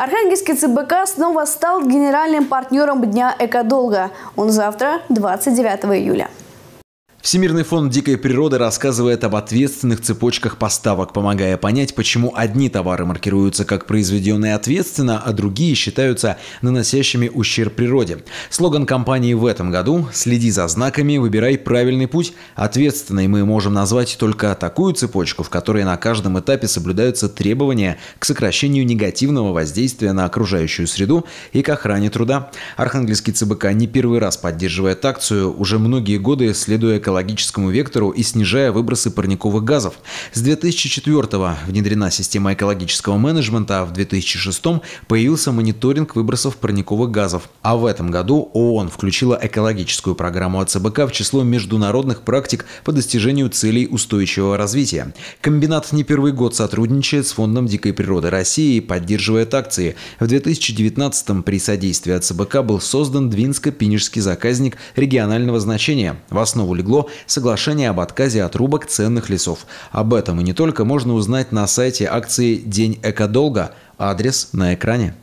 Архангельский ЦБК снова стал генеральным партнером Дня экодолга. Он завтра, 29 июля. Всемирный фонд дикой природы рассказывает об ответственных цепочках поставок, помогая понять, почему одни товары маркируются как произведенные ответственно, а другие считаются наносящими ущерб природе. Слоган компании в этом году «Следи за знаками, выбирай правильный путь». Ответственной мы можем назвать только такую цепочку, в которой на каждом этапе соблюдаются требования к сокращению негативного воздействия на окружающую среду и к охране труда. Архангельский ЦБК не первый раз поддерживает акцию, уже многие годы следуя экологическому вектору и снижая выбросы парниковых газов. С 2004-го внедрена система экологического менеджмента, а в 2006-м появился мониторинг выбросов парниковых газов. А в этом году ООН включила экологическую программу АЦБК в число международных практик по достижению целей устойчивого развития. Комбинат не первый год сотрудничает с Фондом дикой природы России и поддерживает акции. В 2019-м при содействии АЦБК был создан Двинско-Пинежский заказник регионального значения. В основу легло соглашение об отказе от рубок ценных лесов. Об этом и не только можно узнать на сайте акции «День экодолга». Адрес на экране.